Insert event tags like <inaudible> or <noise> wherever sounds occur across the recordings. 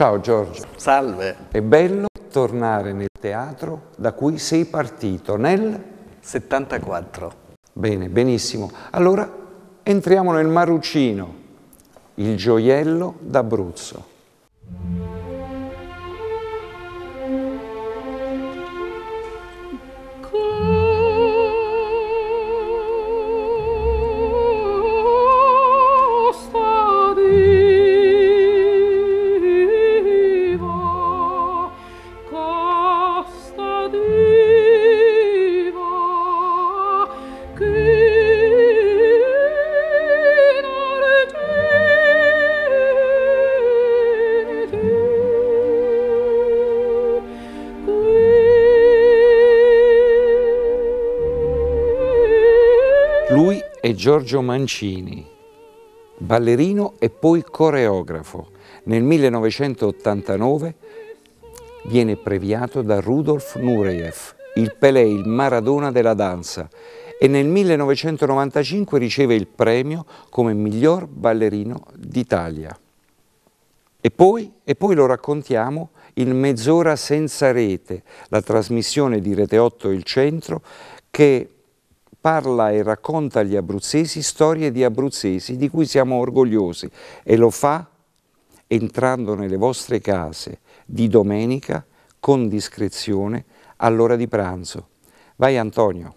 Ciao Giorgio. Salve. È bello tornare nel teatro da cui sei partito nel 74. Bene, benissimo. Allora entriamo nel Marucino, il gioiello d'Abruzzo. Giorgio Mancini, ballerino e poi coreografo. Nel 1989 viene previato da Rudolf Nureyev, il Pelé, il Maradona della danza, e nel 1995 riceve il premio come miglior ballerino d'Italia. E poi, e poi lo raccontiamo in Mezz'ora senza rete, la trasmissione di Rete 8 Il Centro, che parla e racconta agli abruzzesi storie di abruzzesi di cui siamo orgogliosi e lo fa entrando nelle vostre case di domenica con discrezione all'ora di pranzo. Vai Antonio.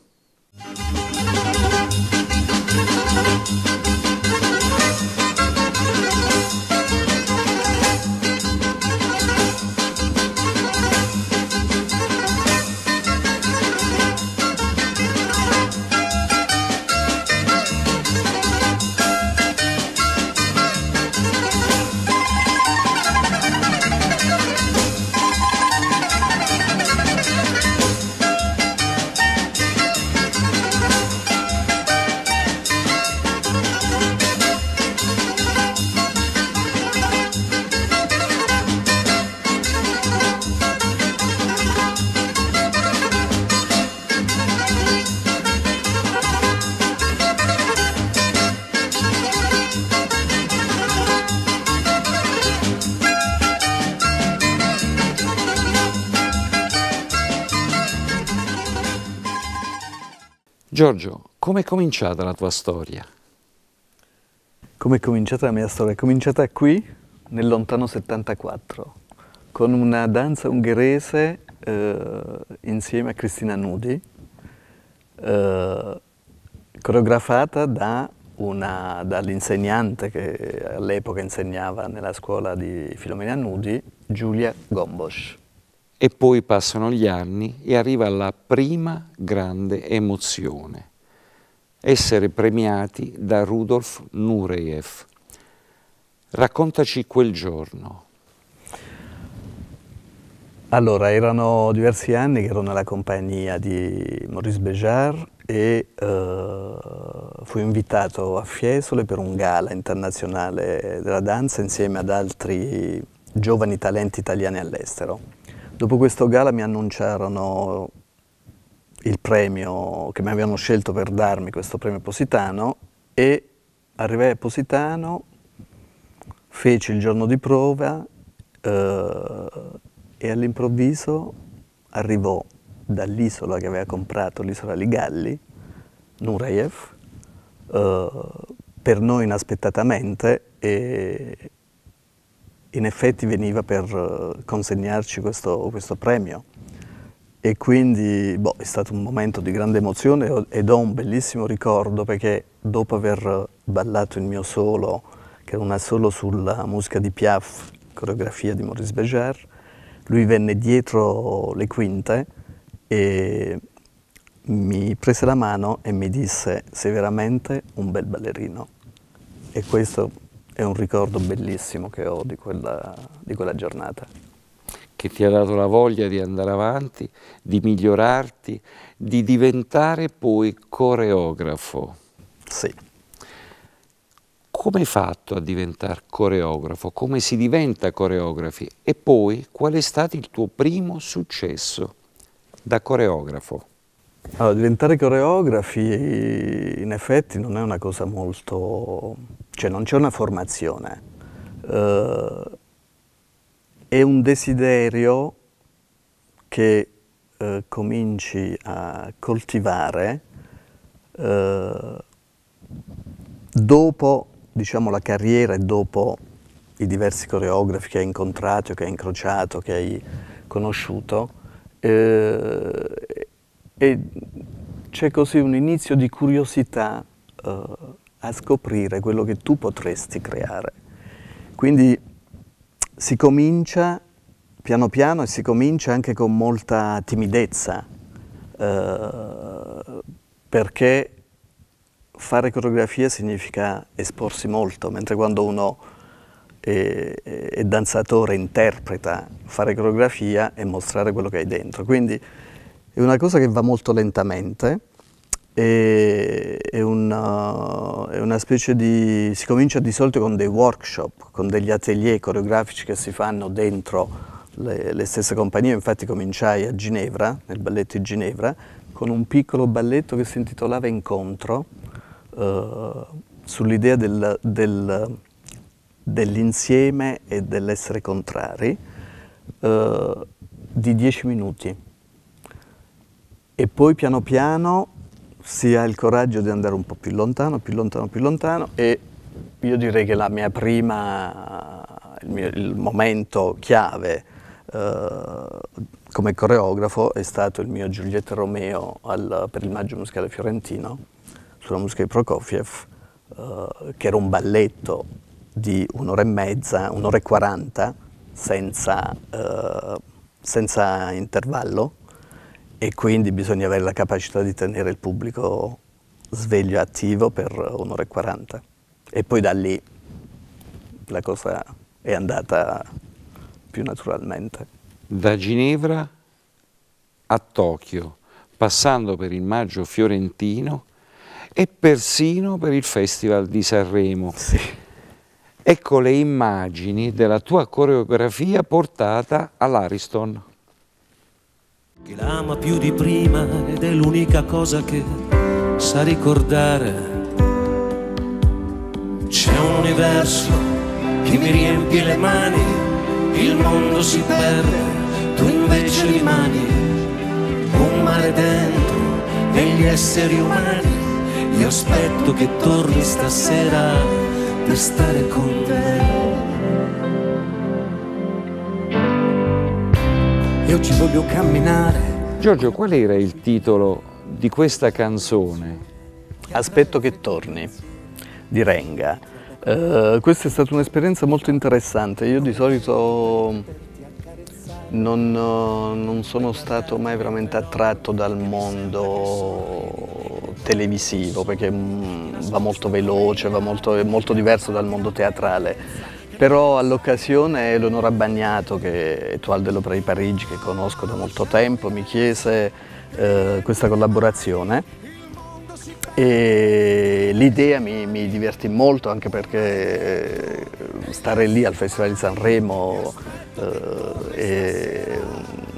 Giorgio, come è cominciata la tua storia? Come è cominciata la mia storia? È cominciata qui, nel lontano 74, con una danza ungherese eh, insieme a Cristina Nudi, eh, coreografata da dall'insegnante che all'epoca insegnava nella scuola di Filomena Nudi, Giulia Gombosch. E poi passano gli anni e arriva la prima grande emozione, essere premiati da Rudolf Nureyev. Raccontaci quel giorno. Allora, erano diversi anni che ero nella compagnia di Maurice Béjar e eh, fui invitato a Fiesole per un gala internazionale della danza insieme ad altri giovani talenti italiani all'estero. Dopo questo gala mi annunciarono il premio che mi avevano scelto per darmi questo premio Positano e arrivai a Positano, feci il giorno di prova eh, e all'improvviso arrivò dall'isola che aveva comprato, l'isola Ligalli, Nurayev, eh, per noi inaspettatamente e, in effetti veniva per eh, consegnarci questo, questo premio e quindi boh, è stato un momento di grande emozione ed ho un bellissimo ricordo perché dopo aver ballato il mio solo, che era un solo sulla musica di Piaf, coreografia di Maurice Béjar, lui venne dietro le quinte e mi prese la mano e mi disse sei veramente un bel ballerino e questo è un ricordo bellissimo che ho di quella, di quella giornata. Che ti ha dato la voglia di andare avanti, di migliorarti, di diventare poi coreografo. Sì. Come hai fatto a diventare coreografo? Come si diventa coreografi? E poi qual è stato il tuo primo successo da coreografo? Allora, diventare coreografi in effetti non è una cosa molto... cioè non c'è una formazione. Eh, è un desiderio che eh, cominci a coltivare eh, dopo diciamo, la carriera e dopo i diversi coreografi che hai incontrato, che hai incrociato, che hai conosciuto, eh, e c'è così un inizio di curiosità eh, a scoprire quello che tu potresti creare. Quindi si comincia piano piano e si comincia anche con molta timidezza, eh, perché fare coreografia significa esporsi molto, mentre quando uno è, è danzatore, interpreta, fare coreografia è mostrare quello che hai dentro. Quindi è una cosa che va molto lentamente, è, è, una, eh, è una specie di... si comincia di solito con dei workshop, con degli atelier coreografici che si fanno dentro le, le stesse compagnie, infatti cominciai a Ginevra, nel balletto di Ginevra, con un piccolo balletto che si intitolava Incontro, eh, sull'idea del, del, dell'insieme e dell'essere contrari, eh, di dieci minuti e poi piano piano si ha il coraggio di andare un po' più lontano, più lontano, più lontano e io direi che la mia prima, il, mio, il momento chiave eh, come coreografo è stato il mio Giulietta Romeo al, per il Maggio Musicale Fiorentino sulla musica di Prokofiev, eh, che era un balletto di un'ora e mezza, un'ora e quaranta, senza, eh, senza intervallo, e quindi bisogna avere la capacità di tenere il pubblico sveglio e attivo per un'ora e quaranta. E poi da lì la cosa è andata più naturalmente. Da Ginevra a Tokyo, passando per il maggio fiorentino e persino per il Festival di Sanremo. Sì. Ecco le immagini della tua coreografia portata all'Ariston. Che l'ama più di prima ed è l'unica cosa che sa ricordare. C'è un universo che mi riempie le mani, il mondo si perde, tu invece rimani un mare dentro negli esseri umani. Io aspetto che torni stasera per stare con te. io ci voglio camminare. Giorgio, qual era il titolo di questa canzone? Aspetto che torni, di Renga. Uh, questa è stata un'esperienza molto interessante, io di solito non, non sono stato mai veramente attratto dal mondo televisivo perché mm, va molto veloce, va molto, è molto diverso dal mondo teatrale però all'occasione Eleonora Bagnato, che è Toile dell'Opera di Parigi, che conosco da molto tempo, mi chiese eh, questa collaborazione e l'idea mi, mi divertì molto anche perché eh, stare lì al Festival di Sanremo eh,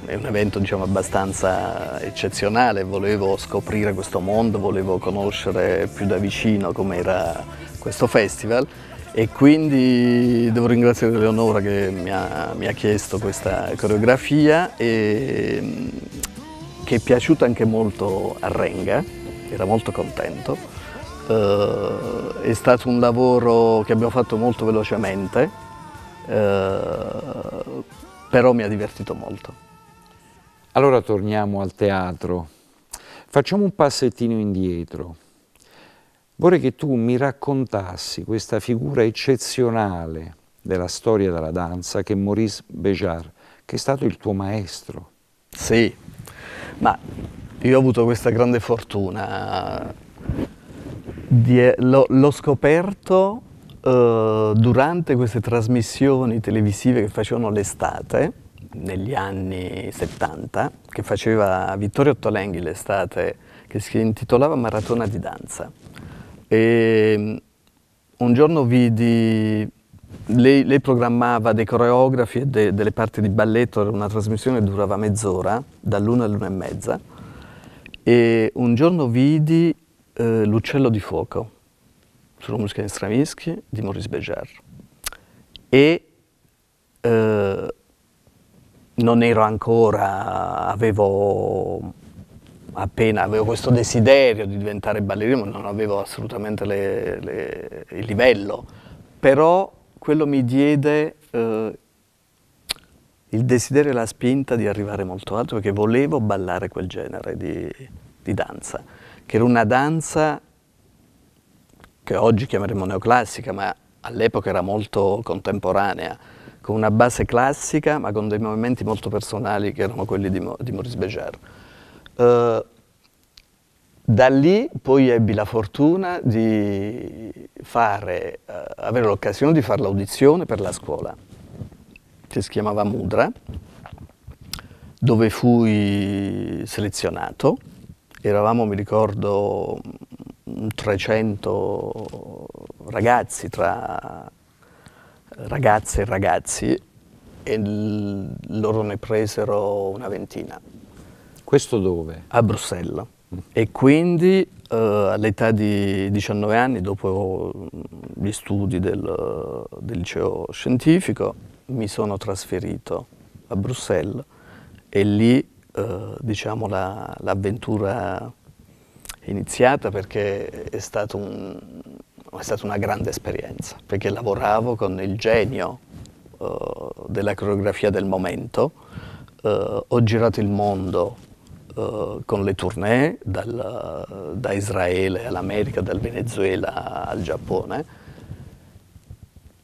è, un evento diciamo, abbastanza eccezionale, volevo scoprire questo mondo, volevo conoscere più da vicino com'era questo festival e quindi devo ringraziare Leonora che mi ha, mi ha chiesto questa coreografia e, che è piaciuta anche molto a Renga, era molto contento. Uh, è stato un lavoro che abbiamo fatto molto velocemente, uh, però mi ha divertito molto. Allora torniamo al teatro. Facciamo un passettino indietro. Vorrei che tu mi raccontassi questa figura eccezionale della storia della danza che è Maurice Béjart, che è stato il tuo maestro. Sì, ma io ho avuto questa grande fortuna. l'ho scoperto eh, durante queste trasmissioni televisive che facevano l'estate, negli anni 70, che faceva Vittorio Ottolenghi l'estate, che si intitolava Maratona di danza e mm, un giorno vidi, lei, lei programmava dei coreografi e de, delle parti di balletto, era una trasmissione che durava mezz'ora, dall'una all'una e mezza, e un giorno vidi eh, L'Uccello di Fuoco, sulla musica di Stravinsky, di Maurice Béjar. E eh, non ero ancora, avevo appena avevo questo desiderio di diventare ballerino, non avevo assolutamente le, le, il livello, però quello mi diede eh, il desiderio e la spinta di arrivare molto alto perché volevo ballare quel genere di, di danza, che era una danza che oggi chiameremo neoclassica, ma all'epoca era molto contemporanea, con una base classica ma con dei movimenti molto personali che erano quelli di, Mo, di Maurice Béjar. Eh, da lì poi ebbi la fortuna di fare, eh, avere l'occasione di fare l'audizione per la scuola, che si chiamava Mudra, dove fui selezionato. Eravamo, mi ricordo, 300 ragazzi tra ragazze e ragazzi e loro ne presero una ventina. Questo dove? A Bruxelles. E quindi eh, all'età di 19 anni, dopo mm, gli studi del, del liceo scientifico, mi sono trasferito a Bruxelles e lì eh, diciamo l'avventura è iniziata perché è, stato un, è, stata una grande esperienza, perché lavoravo con il genio eh, della coreografia del momento, eh, ho girato il mondo eh, con le tournée dal, da Israele all'America, dal Venezuela al Giappone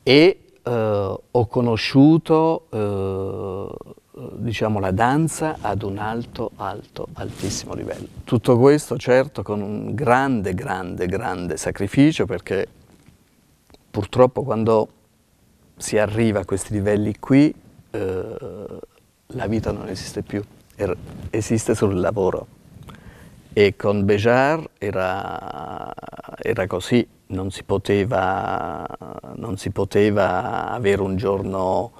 e uh, ho conosciuto eh, diciamo, la danza ad un alto, alto, altissimo livello. Tutto questo certo con un grande, grande, grande sacrificio perché purtroppo quando si arriva a questi livelli qui eh, la vita non esiste più. Er, esiste sul lavoro. E con Bejar era, era così, non si, poteva, non si, poteva, avere un giorno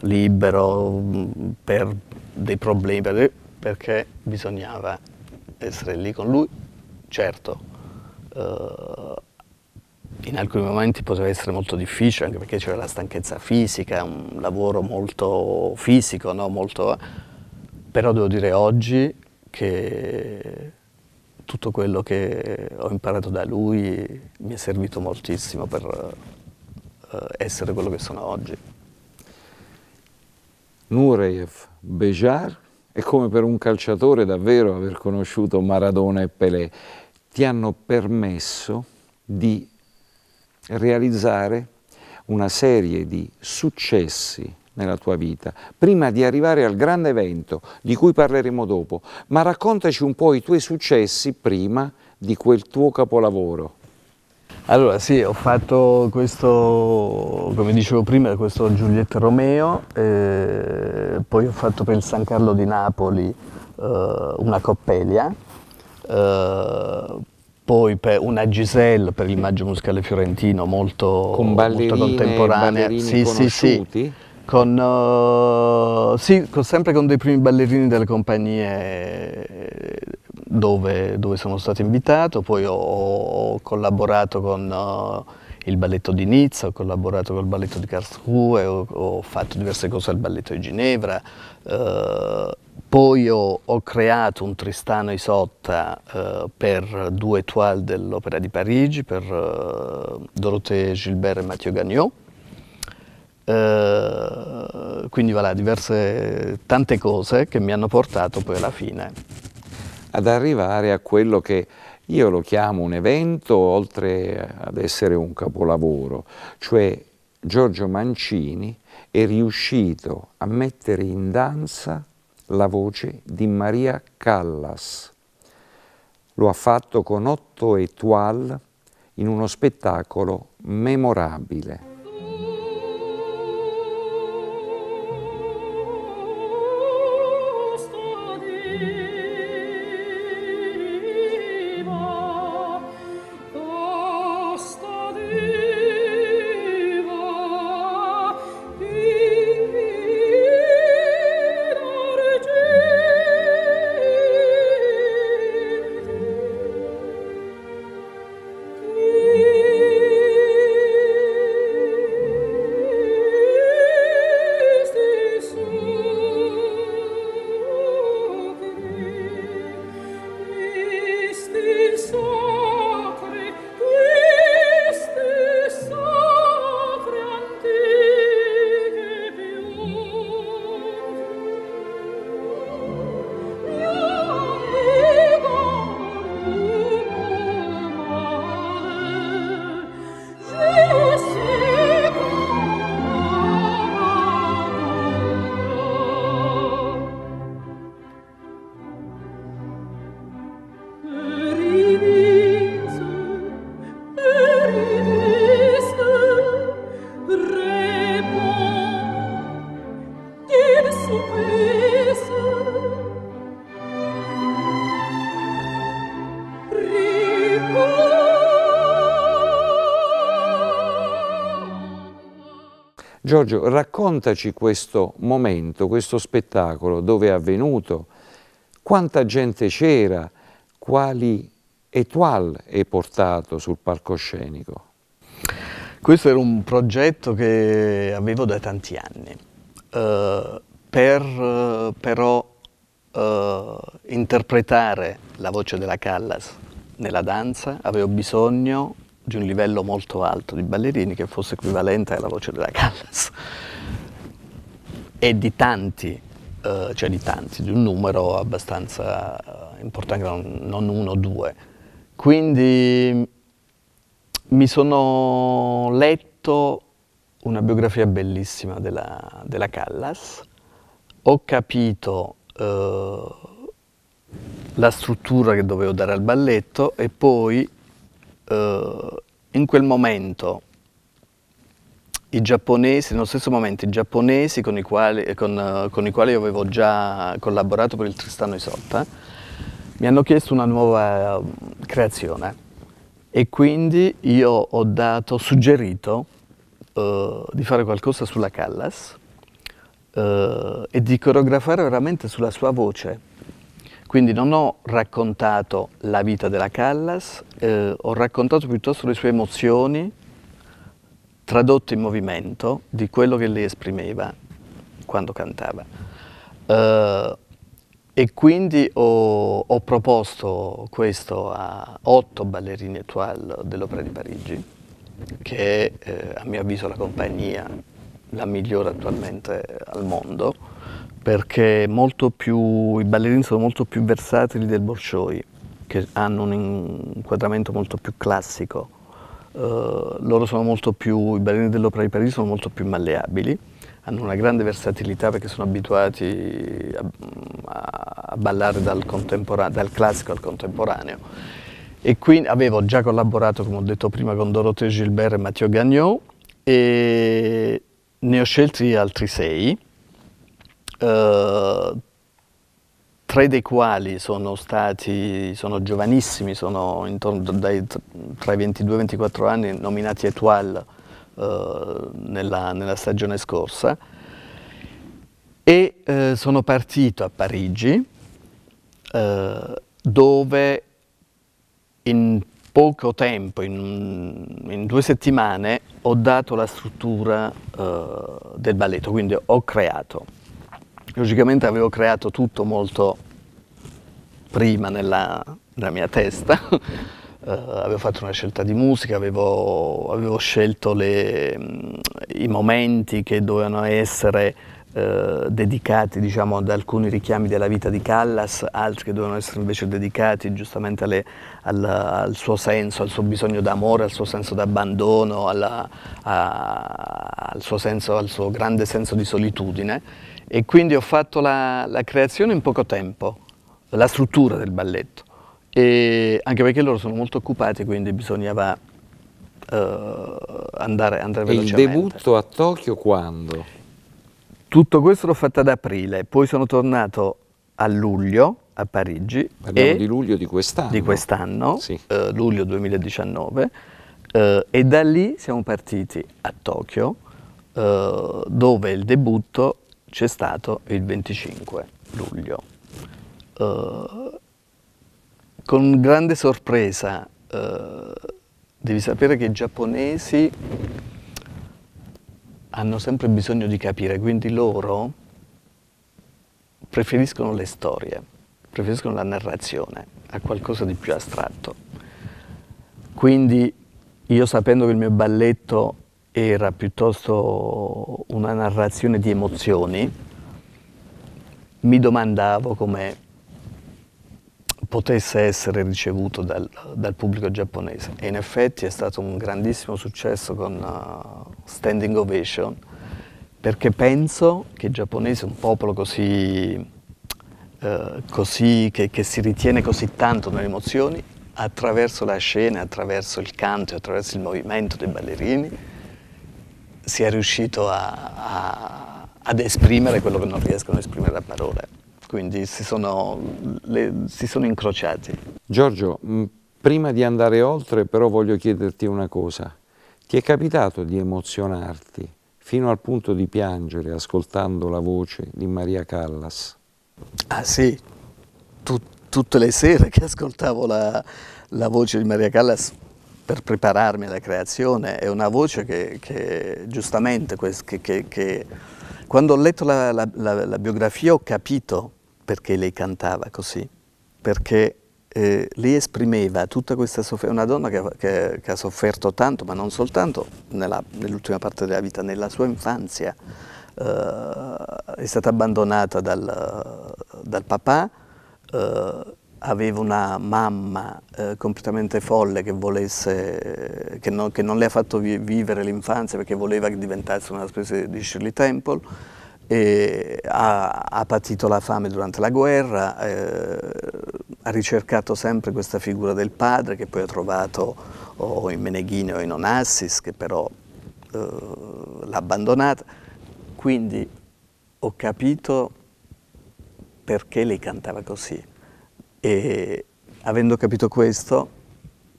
libero mm, per dei problemi, perché bisognava essere lì con lui, certo. Eh, in alcuni momenti poteva essere molto difficile, anche perché c'era la stanchezza fisica, un lavoro molto fisico, no? molto, però devo dire oggi che tutto quello che ho imparato da lui mi è servito moltissimo per eh, essere quello che sono oggi. Nureyev, Bejar, è come per un calciatore davvero aver conosciuto Maradona e Pelé. Ti hanno permesso di realizzare una serie di successi nella tua vita, prima di arrivare al grande evento di cui parleremo dopo, ma raccontaci un po' i tuoi successi prima di quel tuo capolavoro. Allora sì, ho fatto questo, come dicevo prima, questo Giulietta Romeo, eh, poi ho fatto per il San Carlo di Napoli eh, una Coppelia, eh, poi una Giselle per il Maggio Musicale Fiorentino molto, Con ballerini, molto contemporanea. Con ballerini sì, sì, sì con, uh, sì, con, sempre con dei primi ballerini delle compagnie eh, dove, dove sono stato invitato, poi ho, ho collaborato con uh, il balletto di Nizza, ho collaborato col balletto di Karlsruhe, ho, ho fatto diverse cose al balletto di Ginevra, uh, poi ho, ho, creato un Tristano Isotta per due toile dell'Opera di Parigi, per Dorothée Gilbert e Matteo Gagnon. Eh, quindi voilà, diverse, tante cose che mi hanno portato poi alla fine. Ad arrivare a quello che io lo chiamo un evento oltre ad essere un capolavoro, cioè Giorgio Mancini è riuscito a mettere in danza la voce di Maria Callas. Lo ha fatto con otto etual in uno spettacolo memorabile. Giorgio, raccontaci questo momento, questo spettacolo, dove è avvenuto, quanta gente c'era, quali etual hai portato sul palcoscenico? Questo era un progetto che avevo da tanti anni, eh, per però eh, interpretare la voce della Callas nella danza avevo bisogno di un livello molto alto di ballerini che fosse equivalente alla voce della Callas e di tanti, eh, cioè di tanti, di un numero abbastanza eh, importante, non, uno o due. Quindi mi sono letto una biografia bellissima della, della Callas, ho capito eh, la struttura che dovevo dare al balletto e poi eh, in quel momento i giapponesi, nello stesso momento i giapponesi con i quali, eh, con, eh, con i quali avevo già collaborato per il Tristano Isotta, mi hanno chiesto una nuova eh, creazione e quindi io ho dato, suggerito uh, di fare qualcosa sulla Callas uh, e di coreografare veramente sulla sua voce quindi non ho raccontato la vita della Callas, eh, ho raccontato piuttosto le sue emozioni tradotte in movimento di quello che lei esprimeva quando cantava. Eh, e quindi ho, ho, proposto questo a otto ballerini attuali dell'Opera di Parigi, che è, eh, a mio avviso la compagnia la migliore attualmente al mondo, perché più, i ballerini sono molto più versatili del Bolshoi, che hanno un inquadramento molto più classico. Uh, loro sono molto più, i ballerini dell'Opera di Parigi sono molto più malleabili, hanno una grande versatilità perché sono abituati a, a ballare dal, dal, classico al contemporaneo. E qui avevo già collaborato, come ho detto prima, con Dorothée Gilbert e Mathieu Gagnon e ne ho scelti altri sei eh, tre dei quali sono stati, sono giovanissimi, sono intorno dai, tra i 22 e i 24 anni, nominati Etoile eh, nella, nella, stagione scorsa e eh, sono partito a Parigi eh, dove in poco tempo, in, in, due settimane, ho dato la struttura eh, del balletto, quindi ho creato. Logicamente avevo creato tutto molto prima nella, nella mia testa, uh, <laughs> avevo fatto una scelta di musica, avevo, avevo scelto le, mm, i momenti che dovevano essere eh, dedicati diciamo, ad alcuni richiami della vita di Callas, altri che dovevano essere invece dedicati giustamente alle, al, al, suo senso, al suo bisogno d'amore, al suo senso d'abbandono, al, al suo grande senso di solitudine e quindi ho fatto la, la creazione in poco tempo, la struttura del balletto, e anche perché loro sono molto occupati, quindi bisognava uh, andare, andare velocemente. Il debutto a Tokyo quando? Tutto questo l'ho fatto ad aprile, poi sono tornato a luglio a Parigi. Parliamo di luglio di quest'anno. Di quest'anno, sì. eh, luglio 2019, eh, e da lì siamo partiti a Tokyo, eh, dove il debutto c'è stato il 25 luglio. Uh, con grande sorpresa, uh, devi sapere che i giapponesi hanno sempre bisogno di capire, quindi loro preferiscono le storie, preferiscono la narrazione a qualcosa di più astratto. Quindi io sapendo che il mio balletto era piuttosto una narrazione di emozioni, mi domandavo come potesse essere ricevuto dal, dal, pubblico giapponese e in effetti è stato un grandissimo successo con uh, Standing Ovation perché penso che il giapponese, un popolo così, uh, così che, che si ritiene così tanto nelle emozioni, attraverso la scena, attraverso il canto attraverso il movimento dei ballerini, si è riuscito a, a, ad esprimere quello che non riescono a esprimere a parole. Quindi si sono, le, si sono incrociati. Giorgio, mm, prima di andare oltre però voglio chiederti una cosa. Ti è capitato di emozionarti fino al punto di piangere ascoltando la voce di Maria Callas? Ah sì, Tut tutte le sere che ascoltavo la, la voce di Maria Callas per prepararmi alla creazione, è una voce che, che giustamente, che, che, quando ho letto la, la, la, la, biografia ho capito perché lei cantava così, perché eh, lei esprimeva tutta questa sofferenza, una donna che, ha sofferto tanto, ma non soltanto nell'ultima nell parte della vita, nella sua infanzia, eh, è stata abbandonata dal, dal papà, eh, aveva una mamma eh, completamente folle che, volesse, che, non, che, non, le ha fatto vi vivere l'infanzia perché voleva che diventasse una specie di Shirley Temple, ha, ha, patito la fame durante la guerra, eh, ha ricercato sempre questa figura del padre che poi ha trovato o in Meneghini o in Onassis, che però eh, l'ha abbandonata. Quindi ho capito perché lei cantava così e avendo capito questo,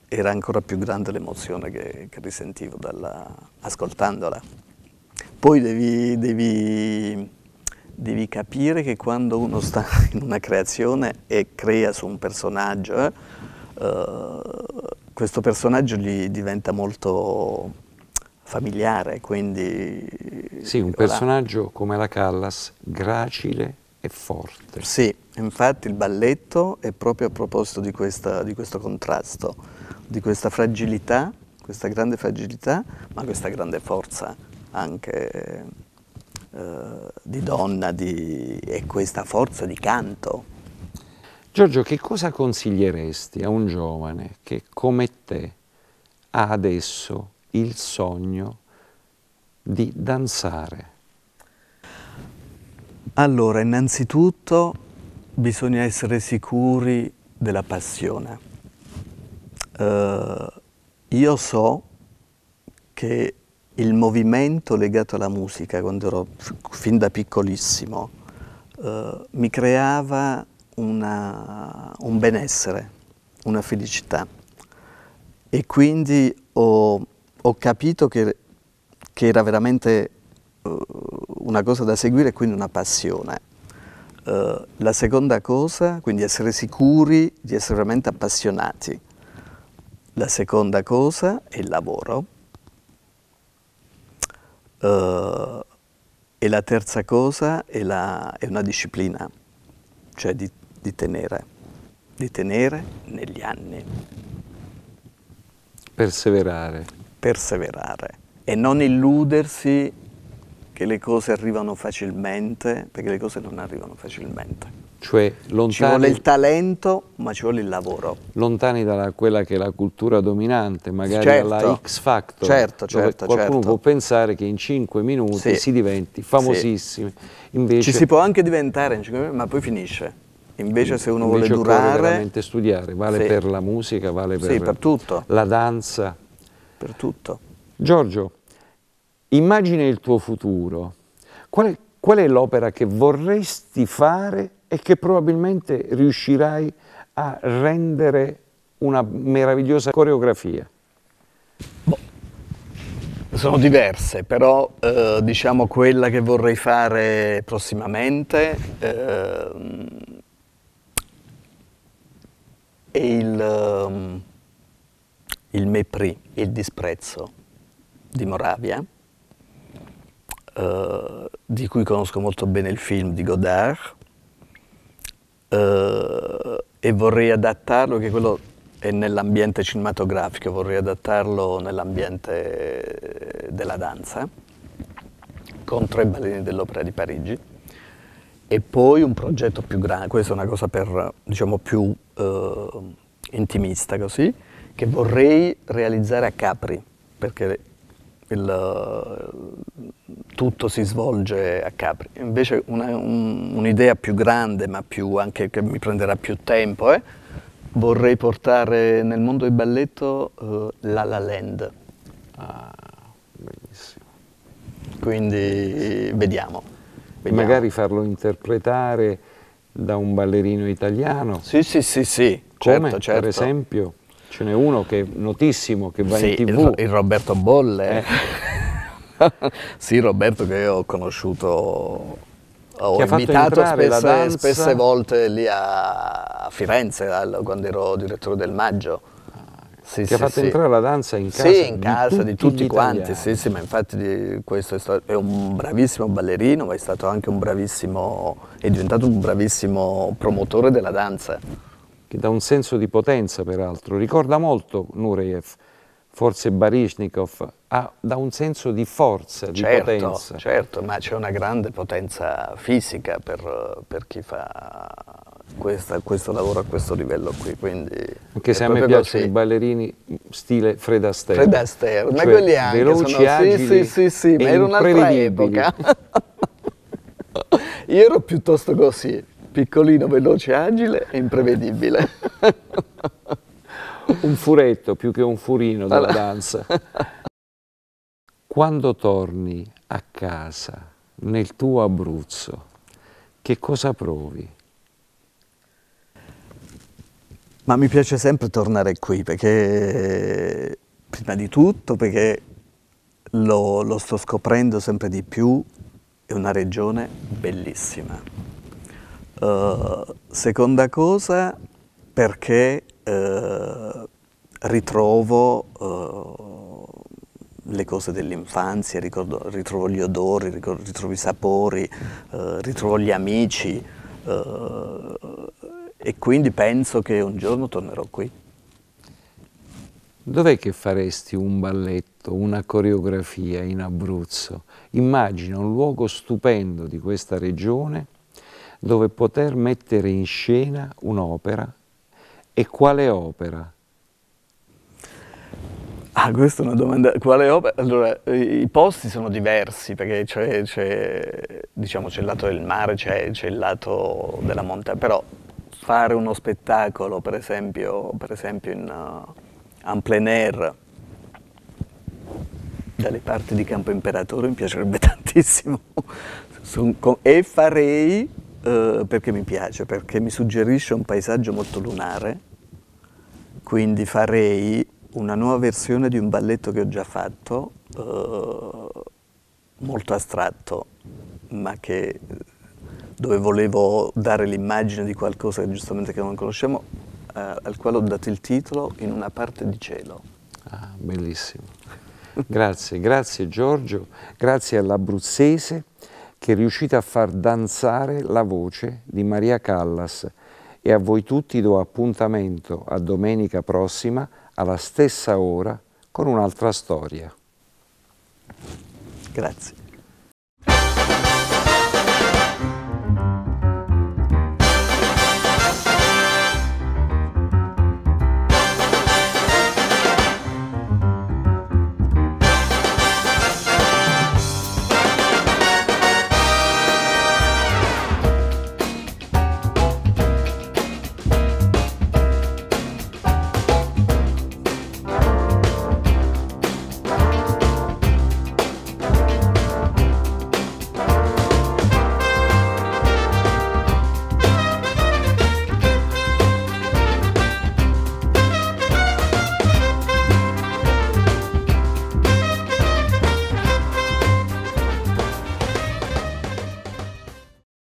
era ancora più grande l'emozione che, che, risentivo dalla, ascoltandola. Poi devi, devi, devi, capire che quando uno sta <laughs> in una creazione e crea su un personaggio, eh, questo personaggio gli diventa molto familiare, quindi... Sì, un personaggio come la Callas, gracile, e forte. Sì, infatti il balletto è proprio a proposito di, questa, di questo contrasto, di questa fragilità, questa grande fragilità, ma questa grande forza anche eh, di donna di, e questa forza di canto. Giorgio, che cosa consiglieresti a un giovane che come te ha adesso il sogno di danzare? Allora, innanzitutto bisogna essere sicuri della passione. Uh, io so che il movimento legato alla musica, quando ero fin da piccolissimo, uh, mi creava una, un benessere, una felicità. E quindi ho, ho capito che, che era veramente eh, una cosa da seguire e quindi una passione. Uh, la seconda cosa, quindi essere sicuri di essere veramente appassionati. La seconda cosa è il lavoro. Uh, e la terza cosa è, la, è una disciplina, cioè di, di, tenere, di tenere negli anni. Perseverare. Perseverare e non illudersi che le cose arrivano facilmente, perché le cose non arrivano facilmente. Cioè, lontani, ci vuole il talento, ma ci vuole il lavoro. Lontani da quella che è la cultura dominante, magari certo, alla X Factor. Certo, certo. Qualcuno certo. può pensare che in 5 minuti sì. si diventi famosissimi. Sì. Invece, ci si può anche diventare in 5 minuti, ma poi finisce. Invece se uno invece vuole durare... veramente studiare, vale sì. per la musica, vale per, per la danza. Per tutto. Giorgio, Immagina il tuo futuro. Qual è, qual è l'opera che vorresti fare e che probabilmente riuscirai a rendere una meravigliosa coreografia? Boh. Sono diverse, però eh, diciamo quella che vorrei fare prossimamente eh, è il, ehm, il mepri, il disprezzo di Moravia. Eh, di cui conosco molto bene il film di Godard, eh, e vorrei adattarlo, che quello è nell'ambiente cinematografico, vorrei adattarlo nell'ambiente della danza, con tre ballerini dell'Opera di Parigi. E poi un progetto più grande, questa è una cosa per, diciamo, più eh, intimista così, che vorrei realizzare a Capri, perché il, tutto si svolge a Capri. Invece un'idea un, un più grande, ma più anche che mi prenderà più tempo, eh, vorrei portare nel mondo del balletto uh, La La Land. Ah, benissimo. Quindi Vediamo, vediamo. Magari farlo interpretare da un ballerino italiano. Sì, sì, sì, sì. Come, certo, certo. per esempio? ce n'è uno che è notissimo, che va sì, in tv. Il, il Roberto Bolle. Eh. <laughs> sì, Roberto che ho conosciuto, ho invitato spesse, spesse, volte lì a Firenze, quando ero direttore del Maggio. Ah, sì, ti sì, ha fatto sì. entrare la danza in casa? Sì, in casa di tutti, di tutti quanti, sì, sì, ma infatti di, questo è, stato, è, un bravissimo ballerino, ma è stato anche un bravissimo, è diventato un bravissimo promotore della danza che dà un senso di potenza peraltro, ricorda molto Nureyev, forse Baryshnikov, ha, dà un senso di forza, di certo, potenza. Certo, ma c'è una grande potenza fisica per, per chi fa questa, questo lavoro a questo livello qui. Anche se a me piacciono i ballerini stile Fred Astaire. Fred Astaire, cioè, ma quelli anche veloci, sono... Agili sì, sì, sì, sì, ma era un'altra epoca. <laughs> Io ero piuttosto così, piccolino, veloce, agile e imprevedibile. <laughs> un furetto più che un furino della danza. Quando torni a casa, nel tuo Abruzzo, che cosa provi? Ma mi piace sempre tornare qui perché, prima di tutto, perché lo, lo sto scoprendo sempre di più, è una regione bellissima. Eh, seconda cosa, perché uh, ritrovo uh, le cose dell'infanzia, ritrovo gli odori, ritrovo i sapori, ritrovo gli amici e quindi penso che un giorno tornerò qui. Dov'è che faresti un balletto, una coreografia in Abruzzo? Immagina un luogo stupendo di questa regione dove poter mettere in scena un'opera e quale opera? Ah, questa è una domanda. Quale opera? Allora, i posti sono diversi perché c'è, c'è, diciamo, c'è il lato del mare, c'è, c'è, il lato della montagna, però fare uno spettacolo, per esempio, per esempio in, uh, en plein air, dalle parti di Campo Imperatore mi piacerebbe <laughs> tantissimo. Son, con, e farei eh, perché mi piace, perché mi suggerisce un paesaggio molto lunare, quindi farei una nuova versione di un balletto che ho già fatto, eh, molto astratto, ma che, dove volevo dare l'immagine di qualcosa che giustamente che non conosciamo, eh, al quale ho dato il titolo In una parte di cielo. Ah, bellissimo. Grazie, grazie Giorgio, grazie all'abruzzese che riuscite a far danzare la voce di Maria Callas e a voi tutti do appuntamento a domenica prossima alla stessa ora con un'altra storia. Grazie.